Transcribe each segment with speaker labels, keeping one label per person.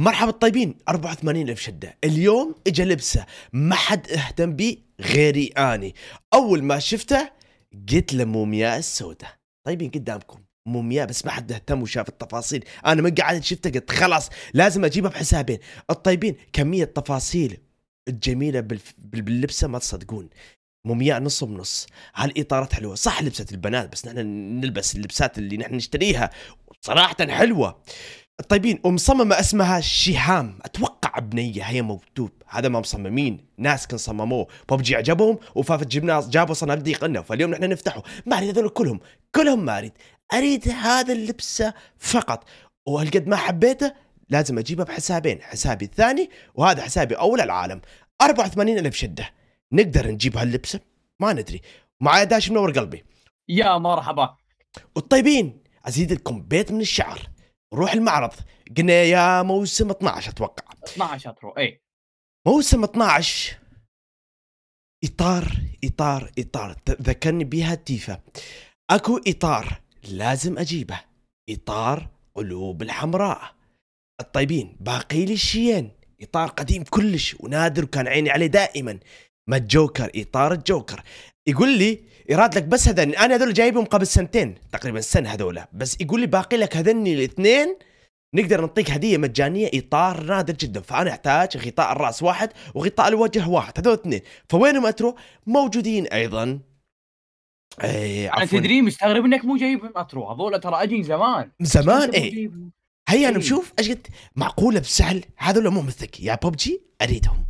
Speaker 1: مرحبا الطيبين 84 ألف شدة اليوم اجى لبسه ما حد اهتم بي غيري اني اول ما شفته قلت له مومياء السوداء طيبين قدامكم مومياء بس ما حد اهتم وشاف التفاصيل انا من قعدت شفته قلت خلاص لازم اجيبها بحسابين الطيبين كمية تفاصيل الجميلة باللبسة ما تصدقون مومياء نص بنص هالاطارات حلوه صح لبسه البنات بس نحن نلبس اللبسات اللي نحن نشتريها صراحه حلوه طيبين ومصممة اسمها شهام اتوقع بنية هي مكتوب هذا ما مصممين ناس كان صمموه ببجي عجبهم وفافت جبنا جابوا صناديق لنا فاليوم نحن نفتحه ما اريد هذول كلهم كلهم ما اريد اريد هذا اللبسة فقط وهالقد ما حبيته لازم اجيبه بحسابين حسابي الثاني وهذا حسابي اول العالم 84 الف شده نقدر نجيب هاللبسه ما ندري معايا داش منور قلبي يا مرحبا والطيبين ازيد لكم بيت من الشعر روح المعرض قلنا يا موسم 12 اتوقع
Speaker 2: 12 اترو اي
Speaker 1: موسم 12 اطار اطار اطار ذكرني بها تيفا اكو اطار لازم اجيبه اطار قلوب الحمراء الطيبين باقي لي شيين اطار قديم كلش ونادر وكان عيني عليه دائما ما الجوكر اطار الجوكر يقول لي يراد لك بس هذني انا هذول جايبهم قبل سنتين تقريبا سنه هذول بس يقول لي باقي لك هذني الاثنين نقدر نعطيك هديه مجانيه اطار نادر جدا فانا احتاج غطاء الراس واحد وغطاء الوجه واحد هذول اثنين فوينهم اترو موجودين ايضا اي عفوا انا
Speaker 2: تدري مستغرب انك مو
Speaker 1: جايبهم اترو هذول ترى اجي زمان زمان اي هيا انا إيه. بشوف ايش قلت معقوله بسهل هذول مو مثلك يا ببجي اريدهم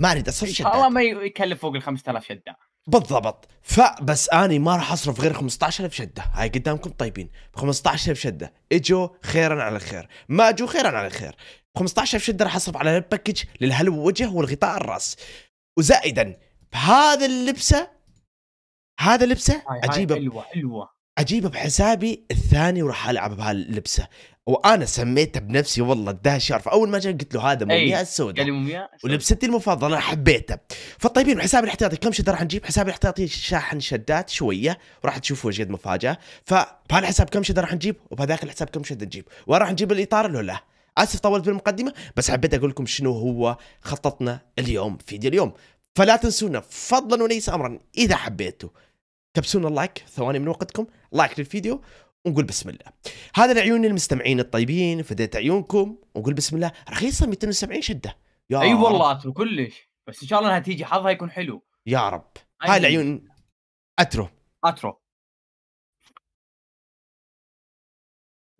Speaker 1: ما اريد اصرف شدات الله
Speaker 2: ما يكلف فوق ال 5000 شدات
Speaker 1: بالضبط فبس اني ما راح اصرف غير 15000 شده هاي قدامكم طيبين 15000 شده اجوا خيرا على الخير ما اجوا خيرا على الخير 15000 شده راح اصرف على الباكج للهلو وجه والغطاء الراس وزائدا بهذا اللبسه هذا لبسه اجيبه حلوه حلوه اجيبه بحسابي الثاني وراح العب بهاللبسه وانا سميته بنفسي والله اداها شعر فاول ما جاء قلت له هذا مومياء السوداء قال مومياء ولبستي المفضله حبيته فطيبين حساب الاحتياطي كم شده راح نجيب حساب الاحتياطي شاحن شدات شويه وراح تشوفوا قد مفاجاه فبهالحساب كم شده راح نجيب وبهذاك الحساب كم شده نجيب وراح نجيب الاطار له لا اسف طولت بالمقدمه بس حبيت اقول لكم شنو هو خططنا اليوم فيديو اليوم فلا تنسونا فضلا وليس امرا اذا حبيتوا كبسونا اللايك ثواني من وقتكم لايك للفيديو ونقول بسم الله هذا لعيون المستمعين الطيبين فديت عيونكم ونقول بسم الله رخيصه 270 شده يا اي والله
Speaker 2: اترو كلش بس ان شاء الله انها تيجي حظها يكون حلو
Speaker 1: يا رب هاي العيون اترو اترو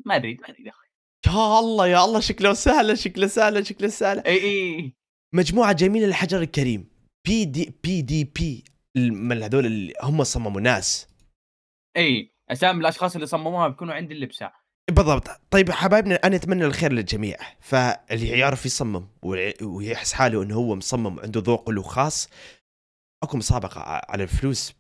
Speaker 1: ما ادري ما ادري يا اخي يا الله يا الله شكله سهله شكله سهله شكله سهله اي اي مجموعه جميله للحجر الكريم بي دي بي دي بي هذول اللي هم صمموا ناس
Speaker 2: اي اسامي الاشخاص اللي صمموها بيكونوا عند اللبسه
Speaker 1: بالضبط طيب حبايبنا انا اتمنى الخير للجميع فاللي يعرف يصمم ويحس حاله انه هو مصمم عنده ذوق له خاص اكو مسابقه على الفلوس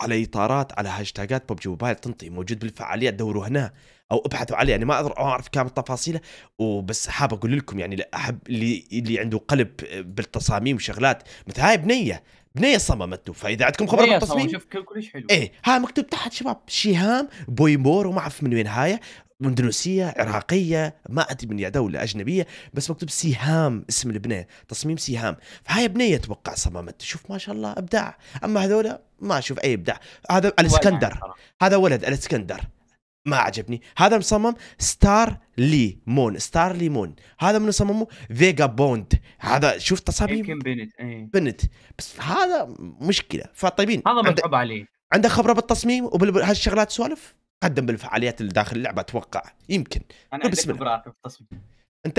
Speaker 1: على اطارات على هاشتاجات ببجي موبايل تنطي موجود بالفعاليات دوروا هنا او ابحثوا عليه يعني ما اعرف كامل تفاصيله وبس حاب اقول لكم يعني احب اللي اللي عنده قلب بالتصاميم وشغلات مثل هاي بنيه بنيه صممته فاذا عندكم خبره بالتصميم شوف كلش حلو ايه ها مكتوب تحت شباب شيهام بويمور وما اعرف من وين هاي اندونيسيه عراقيه ما ادري من يا دوله اجنبيه بس مكتوب سيهام اسم البنيه تصميم سيهام فهاي بنيه اتوقع صممت شوف ما شاء الله ابداع اما هذولا ما اشوف اي ابداع هذا الاسكندر هذا ولد الاسكندر ما عجبني هذا مصمم ستار لي مون ستار لي مون هذا من صممه فيجا بوند هذا شوف تصاميم يمكن بنت ايه. بنت إيه. بس هذا مشكله فطيبين هذا متعب عليه عنده خبره بالتصميم وبهالشغلات سوالف قدم بالفعاليات اللي داخل اللعبه اتوقع يمكن انا عندي خبرات بالتصميم انت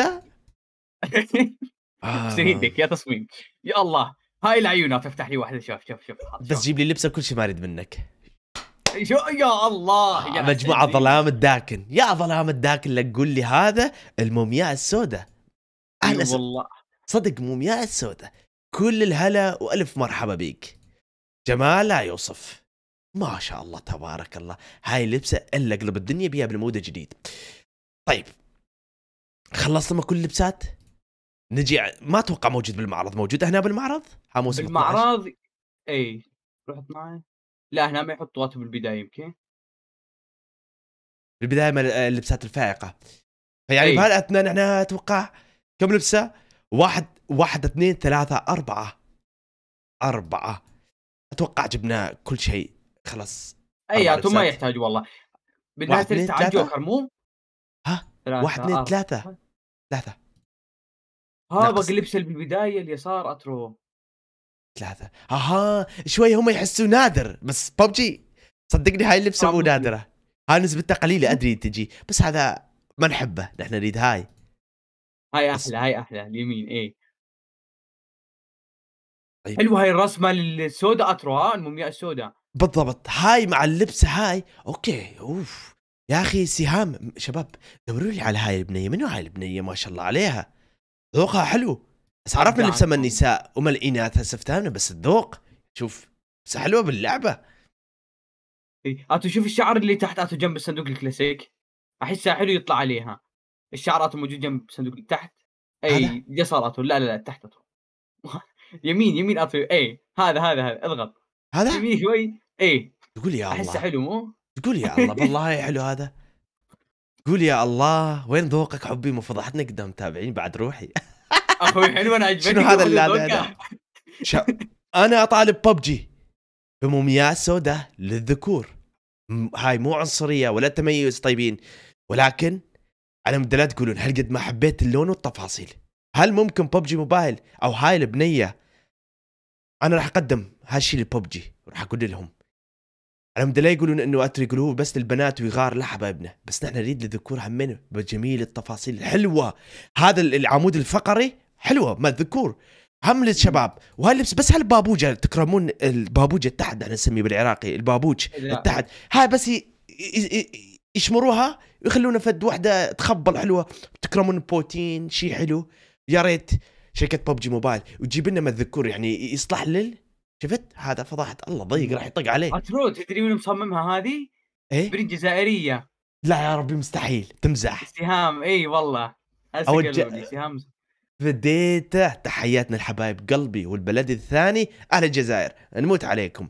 Speaker 1: آه. سيدك يا تصميم يا الله هاي العيون افتح لي واحده شوف شوف شوف بس جيب لي لبسه كل شيء ما اريد منك
Speaker 2: شو يا الله
Speaker 1: يا آه، مجموعة ظلام الداكن يا ظلام الداكن لك قول لي هذا المومياء السوداء أهلا أيوة والله صدق مومياء السوداء كل الهلا وألف مرحبا بيك جمال لا يوصف ما شاء الله تبارك الله هاي اللبسة إلا قلب الدنيا بيها بالمودة جديد طيب خلصنا كل اللبسات نجي ما اتوقع موجود بالمعرض موجود هنا بالمعرض ها بالمعرض
Speaker 2: اي رحت معي لا هنا ما يحطوها بالبدايه يمكن
Speaker 1: بالبدايه من اللبسات آه، الفائقه فيعني بهذا الاثناء احنا اتوقع كم لبسه؟ واحد واحد اثنين ثلاثة أربعة أربعة أتوقع جبنا كل شيء خلاص أي ما يحتاج والله بالنهاية لسه جوكر مو؟ ها؟ ثلاثة واحد اثنين آه.
Speaker 2: ثلاثة ثلاثة ها باقي لبسه بالبداية اليسار أترو
Speaker 1: ثلاثة اها شوي هم يحسوا نادر بس ببجي صدقني هاي اللي بسموه نادرة هاي نسبتها قليلة ادري تجي بس هذا ما نحبه نحن نريد هاي
Speaker 2: هاي احلى هاي احلى اليمين اي طيب. حلوه هاي الرسمه السوداء اترو ها المومياء السوداء
Speaker 1: بالضبط هاي مع اللبسه هاي اوكي اوف يا اخي سهام شباب دوروا لي على هاي البنيه منو هاي البنيه ما شاء الله عليها ذوقها حلو
Speaker 2: بس عرفنا اللي بسمى
Speaker 1: النساء وما الاناث هسفتانا بس الذوق شوف بس حلوه باللعبه اي اتو شوف الشعر اللي تحت
Speaker 2: اتو جنب الصندوق الكلاسيك احسها حلو يطلع عليها الشعرات موجود جنب اللي تحت اي يسار لا لا لا تحت اتو يمين يمين اتو اي هذا هذا هذا اضغط
Speaker 1: هذا يمين شوي اي تقول يا الله احسه حلو مو تقول يا الله والله حلو هذا تقول يا الله وين ذوقك حبي مفضحتنا قدام متابعين بعد روحي
Speaker 2: اخوي حلو انا عجبتني شنو هذا اللي
Speaker 1: شا... انا اطالب ببجي بمومياء سوداء للذكور هاي مو عنصريه ولا تميز طيبين ولكن على مدى لا تقولون هل قد ما حبيت اللون والتفاصيل هل ممكن ببجي موبايل او هاي البنيه انا راح اقدم هالشي لببجي وراح اقول لهم على مدى لا يقولون انه اتري يقولوا بس للبنات ويغار لا حبايبنا بس نحن نريد للذكور همين بجميل التفاصيل الحلوه هذا العمود الفقري حلوه مال ذكور هم للشباب وهاللبس بس هالبابوجه تكرمون البابوجه التحت احنا نسميه بالعراقي البابوج التحت هاي بس يشمروها ويخلونا فد وحده تخبل حلوه تكرمون بوتين شيء حلو يا ريت شركه ببجي موبايل وتجيب لنا من الذكور يعني يصلح لل شفت هذا فضاحه الله ضيق راح
Speaker 2: يطق عليه اترو تدري من مصممها هذه؟ ايه برين
Speaker 1: جزائريه لا يا ربي مستحيل تمزح
Speaker 2: استهام اي والله اوجه استهام
Speaker 1: فديته تحياتنا الحبايب قلبي والبلد الثاني اهل الجزائر نموت عليكم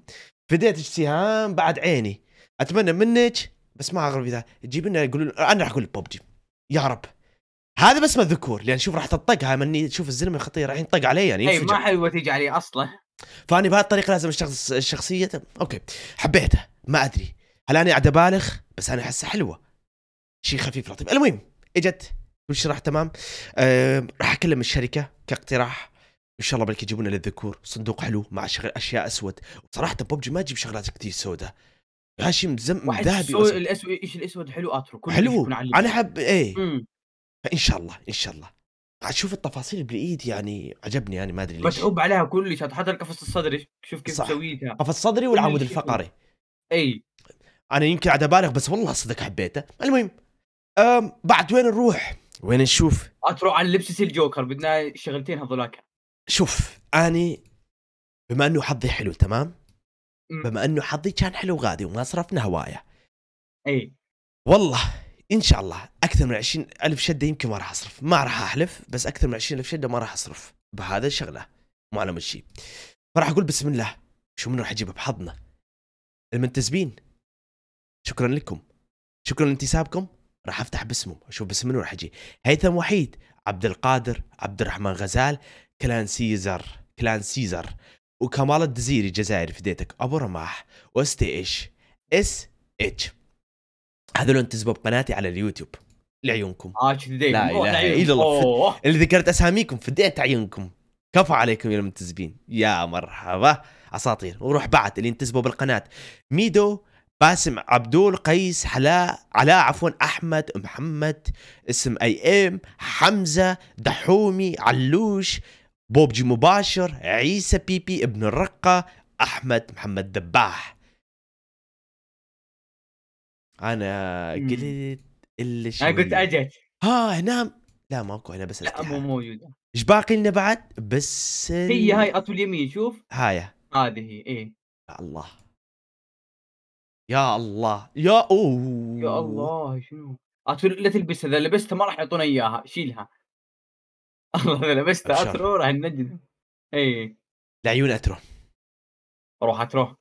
Speaker 1: فديت سهام بعد عيني اتمنى منك بس ما اغرب اذا تجيب لنا يقولون انا راح اقول ببجي يا رب هذا بس ما ذكور لان شوف راح تطقها مني شوف الزلمه الخطيه راح ينطق علي يعني اي ما حلوه تيجي علي اصلا فاني بهالطريقه لازم الشخص الشخصيه اوكي حبيته ما ادري هل انا قاعد ابالغ بس انا احسها حلوه شيء خفيف لطيف المهم اجت كل شيء راح تمام أه راح اكلم الشركه كاقتراح ان شاء الله بلكي يجيبون للذكور صندوق حلو مع شغل اشياء اسود وصراحه ببجي ما تجيب شغلات كثير سوداء هاشم مزم ذهبي الاسود
Speaker 2: ايش الاسود حلو اترو كل حلو انا
Speaker 1: حب ايه مم. فان شاء الله ان شاء الله اشوف التفاصيل بالايد يعني عجبني يعني ما ادري ليش متعوب
Speaker 2: عليها كل شيء حتى القفص الصدري
Speaker 1: شوف كيف سويتها قفص الصدري والعمود الفقري اي انا يمكن عاد ابالغ بس والله صدق حبيته المهم بعد وين نروح؟ وين نشوف اتروح على
Speaker 2: لبسة الجوكر بدنا شغلتين هذولاك
Speaker 1: شوف اني بما انه حظي حلو تمام بما انه حظي كان حلو غادي وما صرفنا هوايه اي والله ان شاء الله اكثر من 20 الف شده يمكن ما راح اصرف ما راح احلف بس اكثر من 20 الف شده ما راح اصرف بهذا الشغله ما على شيء فراح اقول بسم الله شو من راح اجيبه بحظنا المنتسبين شكرا لكم شكرا لانتسابكم راح افتح باسمه اشوف باسم منو راح يجي هيثم وحيد عبد القادر عبد الرحمن غزال كلان سيزر كلان سيزر وكمال الدزيري جزائري في ديتك ابو رماح واس تي اتش اس اتش هذول انتسبوا بقناتي على اليوتيوب لعيونكم اه لا اله الا الله اللي ذكرت اساميكم فديت عيونكم كفو عليكم يا المنتسبين يا مرحبا اساطير وروح بعد اللي انتسبوا بالقناه ميدو باسم عبدول قيس حلا علاء عفوا احمد محمد اسم اي ام حمزه دحومي علوش بوبجي مباشر عيسى بيبي بي ابن الرقه احمد محمد دباح انا قلت اللي انا قلت اجت ها هنا لا ماكو هنا بس لا مو موجوده ايش باقي لنا بعد بس ال... هي هاي
Speaker 2: اطول يمين شوف هاي هذه ايه الله
Speaker 1: يا الله يا اوه
Speaker 2: يا الله شنو آه، لا تلبسها اذا لبستها ما راح يعطونا اياها شيلها الله اذا لبستها اترو راح ننجد اي لعيون اترو روح اترو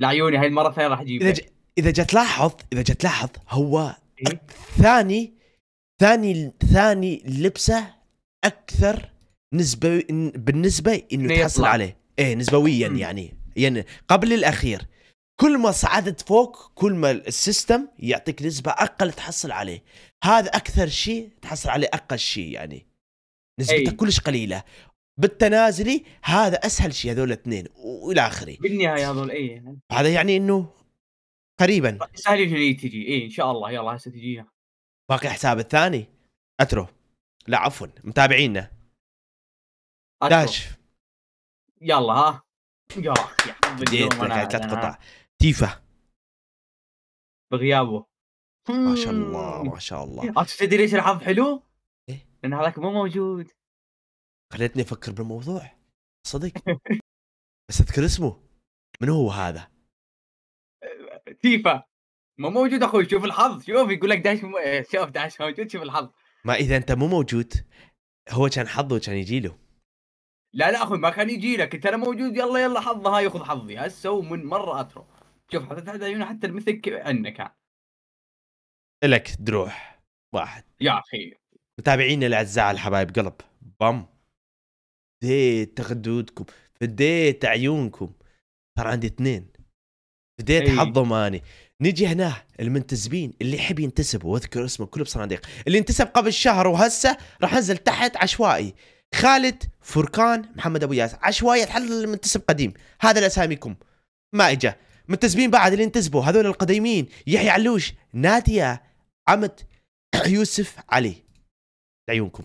Speaker 2: لعيوني هاي المره الثانيه راح اجيبها اذا ج...
Speaker 1: اذا جت تلاحظ اذا جت تلاحظ هو إيه؟ ثاني ثاني ثاني لبسه اكثر نسبة بالنسبه انه تحصل عليه ايه نسبويا يعني يعني قبل الاخير كل ما صعدت فوق كل ما السيستم يعطيك نسبه اقل تحصل عليه هذا اكثر شيء تحصل عليه اقل شيء يعني نسبته كلش قليله بالتنازلي هذا اسهل شيء هذول الاثنين والى اخره بالنهايه هذول اي هذا يعني انه قريبا
Speaker 2: سهل تجي اي ان شاء الله يلا هسه تجيها
Speaker 1: باقي الحساب الثاني اترو لا عفوا متابعينا داش
Speaker 3: يلا ها
Speaker 2: يا أخي ثلاث قطع
Speaker 1: تيفا بغيابه ما شاء الله ما شاء الله
Speaker 2: عرفت تدري ليش الحظ حلو؟ ايه لان هذاك مو موجود
Speaker 1: خليتني افكر بالموضوع
Speaker 2: صدق
Speaker 1: بس اذكر اسمه من هو هذا؟
Speaker 2: تيفا مو موجود اخوي شوف الحظ شوف يقول لك داش مو... إيه، شوف داش موجود شوف الحظ
Speaker 1: ما اذا انت مو موجود
Speaker 2: هو كان حظه كان يجي له لا لا اخوي ما كان يجي لك انت انا موجود يلا يلا حظه هاي خذ حظي هسه ومن مره اترك شوف حطيت تحت عيونه حتى المثل انه كان
Speaker 1: لك دروح واحد يا اخي متابعينا الاعزاء الحبايب قلب بام فديت تغدودكم فديت عيونكم صار عندي اثنين فديت حظهم اني نجي هنا المنتسبين اللي يحب ينتسب واذكر اسمه كله بصناديق اللي انتسب قبل شهر وهسه راح انزل تحت عشوائي خالد فركان محمد ابو ياس عشوائي تحلل المنتسب قديم هذا الاساميكم ما اجى منتسبين بعد اللي انتسبوا هذول القديمين يحيى علوش نادية عمد يوسف علي لعيونكم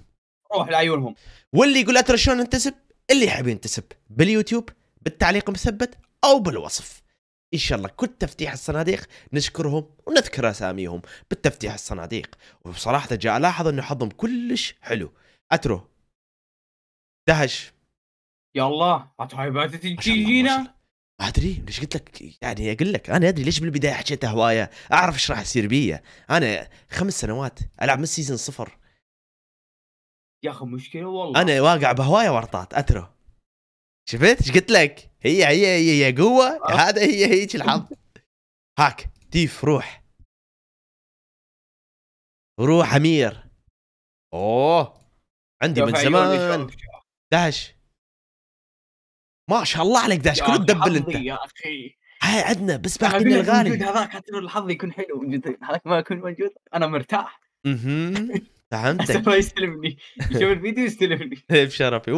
Speaker 1: روح لعيونهم واللي يقول اترى شلون انتسب اللي يحب ينتسب باليوتيوب بالتعليق مثبت او بالوصف ان شاء الله كل تفتيح الصناديق نشكرهم ونذكر اساميهم بالتفتيح الصناديق وبصراحه جاء الاحظ انه حظهم كلش حلو اترو دهش يلا تجينا ما ادري ليش قلت لك يعني اقول لك انا ادري ليش بالبدايه حكيتها هوايه اعرف ايش راح يصير بي انا خمس سنوات العب من السيزون صفر
Speaker 2: يا اخي مشكله والله
Speaker 1: انا واقع بهوايه ورطات اترى شفت ايش قلت لك هي هي هي, هي قوه آه. هذا هي هيك الحظ هاك تيف روح
Speaker 3: روح امير اوه
Speaker 1: عندي من زمان دهش ما شاء الله عليك داش كله تدبل انت يا اخي هاي عندنا بس باقي الغالي هذاك
Speaker 2: حتى لو الحظ يكون حلو هذاك ما يكون موجود انا مرتاح
Speaker 1: اها فهمتك ما
Speaker 2: يستلمني
Speaker 1: يشوف الفيديو يستلمني بشرفي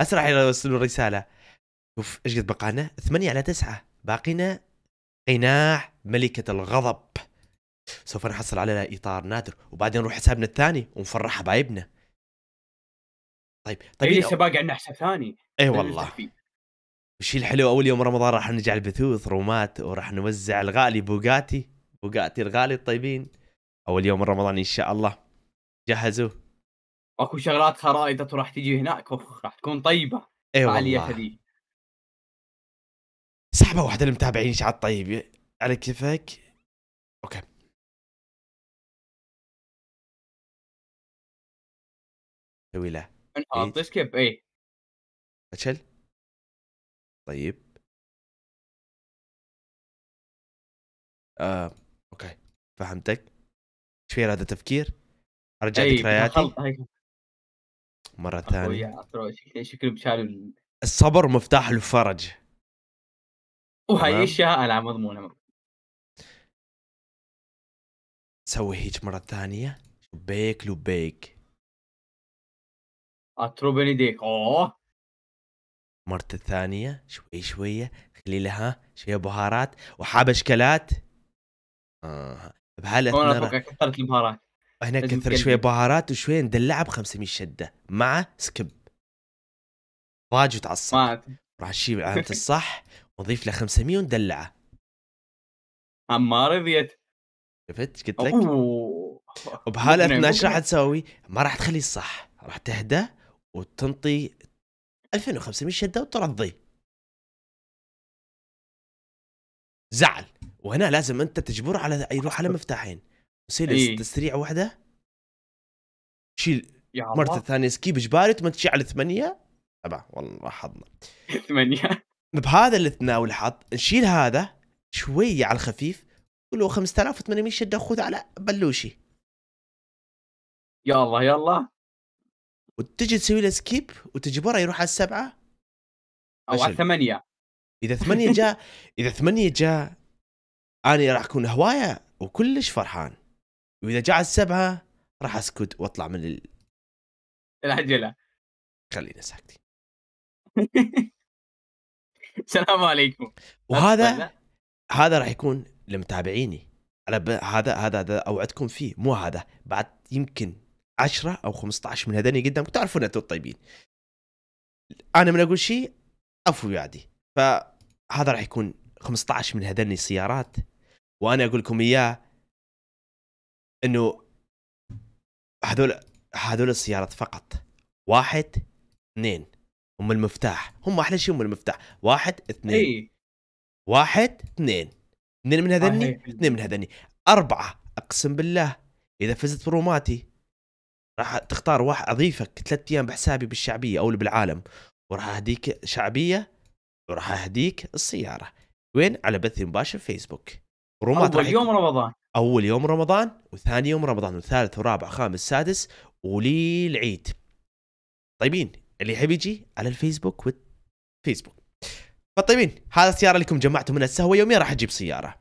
Speaker 1: اسرع الى وصل الرساله شوف ايش قد بقانا 8 على 9 باقينا قناع ملكه الغضب سوف نحصل على اطار نادر وبعدين نروح حسابنا الثاني ونفرح حبايبنا طيب طيب ليش
Speaker 2: باقي عندنا حساب ثاني اي والله
Speaker 1: والشيء الحلو اول يوم رمضان راح نرجع البثوث رومات وراح نوزع الغالي بوقاتي بوقاتي الغالي الطيبين اول يوم رمضان ان شاء الله جهزوا
Speaker 2: اكو شغلات خرائط راح تجي هناك راح تكون طيبه
Speaker 1: اي والله سحبه واحده للمتابعين شعر طيب على كيفك اوكي
Speaker 3: سوي له سكيب اي فشل طيب آه،
Speaker 1: اوكي فهمتك ايش في هذا تفكير ارجع إيه، ذكرياتي مرة ثانية
Speaker 2: شكل بشال
Speaker 1: الصبر مفتاح
Speaker 3: الفرج وهي اشياء انا مضمونة سوي هيك مرة ثانية لبيك لبيك اطرب ديك اوه
Speaker 1: مرة الثانية شوي شوية خلي لها شوية بهارات وحاب اشكالات آه. بهالة انا
Speaker 2: كثرت البهارات هنا كثر شوية
Speaker 1: بهارات وشوية ندلعها ب 500 شدة مع سكب ضاج وتعصب راح تشيل علامة الصح ونضيف له 500 وندلعه ما رضيت شفت ايش قلت لك وبهالاثناء ايش راح تسوي ما راح تخليه الصح راح تهدى وتنطي 2500 شده وترضي
Speaker 3: زعل وهنا لازم انت تجبر
Speaker 1: على يروح على مفتاحين وسيل إيه. تسريع واحده شيل مرة ثانية سكيب اجباري ثم تشيع على ثمانية طبعا والله راح حظنا ثمانية بهذا اللي تناول حط نشيل هذا شوية على الخفيف له 5800 شدة خذ على بلوشي يلا يلا وتجي تسوي له سكيب وتجبره يروح على السبعه او على الثمانيه اذا ثمانيه جاء اذا ثمانيه جاء انا راح اكون هوايه وكلش فرحان واذا جاء على السبعه راح اسكت واطلع من ال... العجله خلينا ساكتين
Speaker 2: السلام عليكم
Speaker 1: وهذا هذا راح يكون لمتابعيني انا ب... هذا هذا هذا اوعدكم فيه مو هذا بعد يمكن 10 او 15 من هذين قدامكم تعرفون انتم الطيبين انا من اقول شيء افو يعدي فهذا راح يكون 15 من هذين السيارات وانا اقول لكم اياه انه هذول هذول السيارات فقط واحد اثنين هم المفتاح هم احلى شيء هم المفتاح واحد اثنين أي. واحد اثنين اثنين من هذني اثنين من هذني اربعه اقسم بالله اذا فزت بروماتي راح تختار واحد اضيفك ثلاث ايام بحسابي بالشعبيه او اللي بالعالم وراح اهديك شعبيه وراح اهديك السياره وين على بث مباشر فيسبوك رومات اول يوم رمضان اول يوم رمضان وثاني يوم رمضان وثالث ورابع خامس سادس ولي العيد طيبين اللي يحب يجي على الفيسبوك والفيسبوك فطيبين هذا السياره لكم جمعتوا منها السهوه يوميا راح اجيب سياره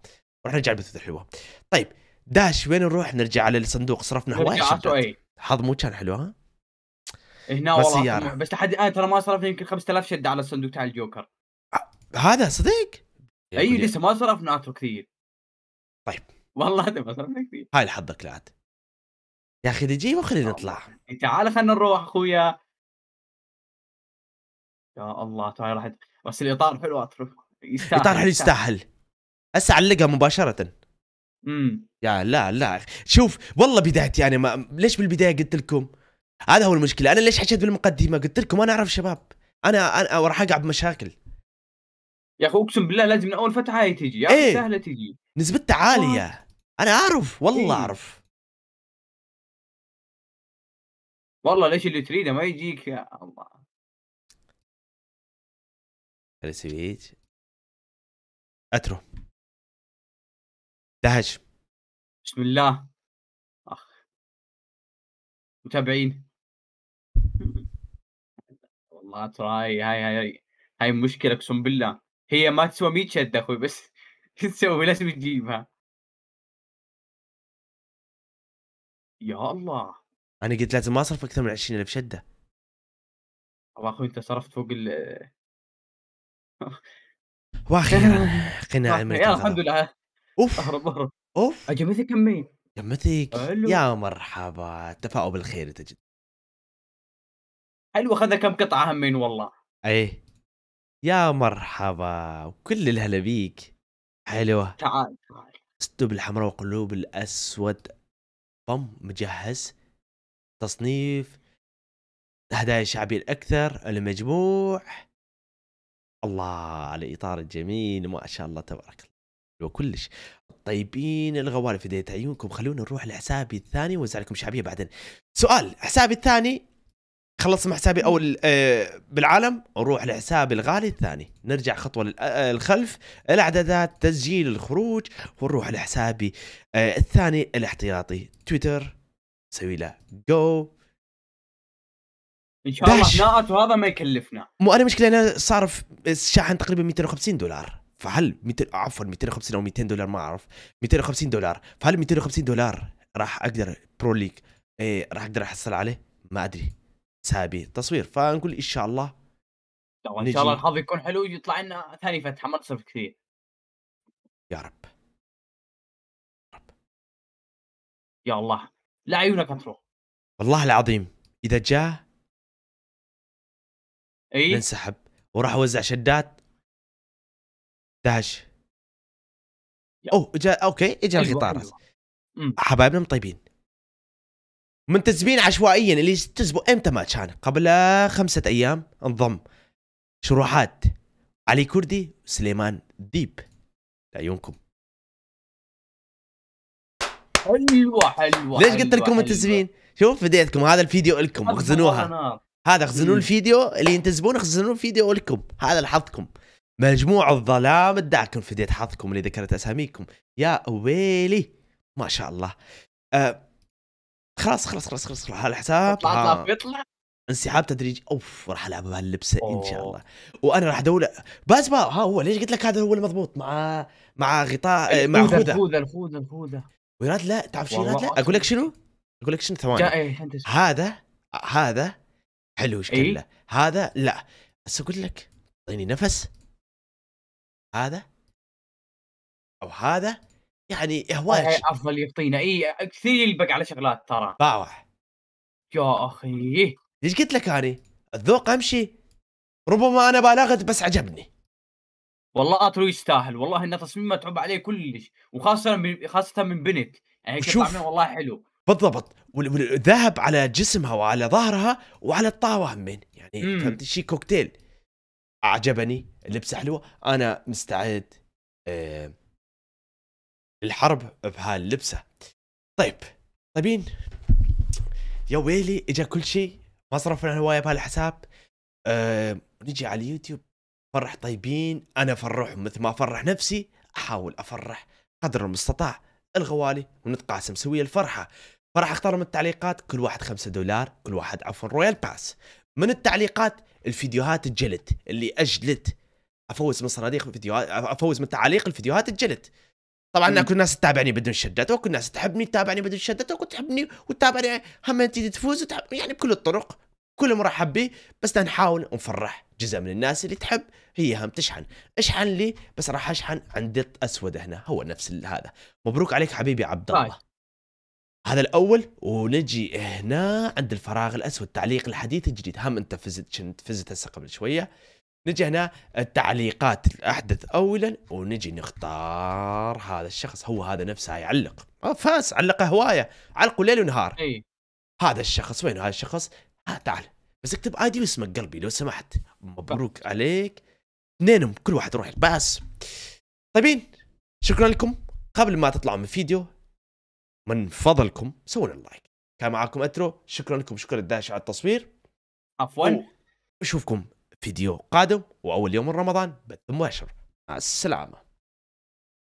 Speaker 1: راح نرجع البثوث الحلوه طيب داش وين نروح نرجع على الصندوق صرفنا هواي حظ مو كان حلو ها؟
Speaker 2: هنا والله سيارة. بس لحد الان ترى ما صرفنا يمكن 5000 شده على الصندوق تاع الجوكر هذا صديق؟ اي لسه ما صرفنا اكثر كثير طيب والله ما صرفنا كثير هاي لحظك لا يا اخي دجي وخلينا نطلع تعال
Speaker 3: خلينا نروح اخويا يا الله تعال
Speaker 2: راح بس الاطار حلو اترك يستاهل حلو يستاهل
Speaker 1: هسه علقها مباشره امم يا لا لا شوف والله بدايتي يعني انا ما ليش بالبدايه قلت لكم هذا هو المشكله انا ليش حشيت بالمقدمه قلت لكم انا اعرف شباب انا انا راح اقع بمشاكل يا اخي اقسم بالله لازم من اول فتحه هي تجي يا ايه؟ سهله تجي نسبتها عاليه آه.
Speaker 3: انا اعرف والله ايه؟ اعرف والله ليش اللي تريده ما يجيك يا الله هل سويت اترو دهش بسم الله اخ متابعين
Speaker 2: والله ترى هاي هاي هاي هاي مشكله اقسم بالله هي ما تسوى 100 شد اخوي بس تسوي لازم تجيبها
Speaker 3: يا الله انا قلت لازم ما اصرف اكثر من 20 الف شده اخوي انت صرفت فوق ال
Speaker 1: واخيرا قناع يا الحمد
Speaker 2: لله اوف اهرب اهرب
Speaker 1: اوف جميتي كمين جمتك يا مرحبا تفاؤل بالخير انت جد
Speaker 2: حلو اخذ كم قطعه همين والله
Speaker 1: ايه يا مرحبا وكل الهلا بيك حلوه تعال تعال استوب الحمراء وقلوب الاسود بم مجهز تصنيف هدايا شعبي الاكثر المجموع الله على الاطار الجميل ما شاء الله تبارك الله وكلش طيبين الغوالي في ديت عيونكم خلونا نروح لحسابي الثاني وزع لكم شعبيه بعدين سؤال حسابي الثاني من حسابي اول آه، بالعالم نروح لحسابي الغالي الثاني نرجع خطوه للخلف آه، الاعدادات تسجيل الخروج ونروح لحسابي آه، الثاني الاحتياطي تويتر سوي له جو ان شاء الله
Speaker 2: هذا وهذا ما يكلفنا
Speaker 1: مو انا مشكله انا صار الشاحن تقريبا 250 دولار فهل عفوا 250 او 200 دولار ما اعرف 250 دولار فهل 250 دولار راح اقدر برو ليج إيه راح اقدر احصل عليه ما ادري سابي تصوير فنقول ان شاء الله ان شاء الله الحظ
Speaker 2: يكون حلو يطلع
Speaker 3: لنا ثاني فتحه ما تصرف كثير يا رب رب يا الله لا عيونك تروح والله العظيم اذا جاء اي ننسحب وراح اوزع شدات 11 اوه اجا اوكي اجا أيوة القطار
Speaker 1: أيوة. حبايبنا طيبين منتسبين عشوائيا اللي تسبوا امتى ما كان قبل خمسة ايام انضم شروحات علي كردي سليمان ديب لعيونكم
Speaker 2: حلوه حلوه ليش قلت لكم منتسبين؟
Speaker 1: شوف بديتكم هذا الفيديو لكم اخزنوها هذا اخزنوا الفيديو اللي ينتسبون اخزنوا الفيديو لكم هذا لحظكم مجموع الظلام الداكن فديت حظكم اللي ذكرت اساميكم يا ويلي ما شاء الله آه خلاص خلاص خلاص خلاص هالحساب آه. يطلع انسحاب تدريجي اوف راح العب بهاللبسه ان شاء الله وانا راح ادور بس ها هو ليش قلت لك هذا هو المضبوط مع مع غطاء مع خوذه الخوذه الخوذه الخوذه ويراد لا تعرف شنو لا اقول لك شنو؟ اقول لك شنو ثواني إيه، هذا هذا حلو شكله إيه. كله هذا لا بس اقول لك اعطيني نفس
Speaker 3: هذا او هذا يعني اهواج
Speaker 1: افضل يعطينا اي كثير يلبق على شغلات ترى باوع يا اخي ليش قلت لك اني الذوق امشي ربما انا بالغت بس عجبني
Speaker 2: والله اترو يستاهل والله انه تصميمه تعب عليه كلش وخاصه من خاصه من بنت يعني شوف والله حلو
Speaker 1: بالضبط والذهب على جسمها وعلى ظهرها وعلى الطاوه من يعني فهمت شيء كوكتيل اعجبني اللبسه حلوه انا مستعد أه بهاللبسه طيب طيبين يا ويلي اجا كل شيء ما صرفنا هوايه بهالحساب أه نجي على اليوتيوب فرح طيبين انا افرحهم مثل ما افرح نفسي احاول افرح قدر المستطاع الغوالي ونتقاسم سوية الفرحه فراح اختار من التعليقات كل واحد خمسة دولار كل واحد عفوا رويال باس من التعليقات الفيديوهات الجلد اللي اجلت افوز من صناديق الفيديوهات افوز من تعليق الفيديوهات الجلد طبعا اكو كل الناس تتابعني بدون شدات وكل الناس تحبني تتابعني بدون شدات وكل تحبني وتتابعني هم انت تفوز يعني بكل الطرق كله مرحب بي بس نحاول نفرح جزء من الناس اللي تحب هي هم تشحن اشحن لي بس راح اشحن عند اسود هنا هو نفس هذا مبروك عليك حبيبي عبد الله طيب. هذا الاول ونجي هنا عند الفراغ الاسود تعليق الحديث الجديد هم انت فزت كنت فزت هسه قبل شويه نجي هنا التعليقات الاحدث اولا ونجي نختار هذا الشخص هو هذا نفسه يعلق آه، فاس علق هوايه علقوا ليل ونهار اي هذا الشخص وين هذا الشخص آه تعال بس اكتب ايدي واسمك قلبي لو سمحت مبروك ف... عليك اثنينهم كل واحد يروح بس طيبين شكرا لكم قبل ما تطلعوا من الفيديو من فضلكم سووا لنا لايك كان معاكم اترو شكرا لكم شكرا الداش على التصوير عفوا اشوفكم فيديو قادم واول يوم من رمضان
Speaker 3: بث مباشر مع السلامه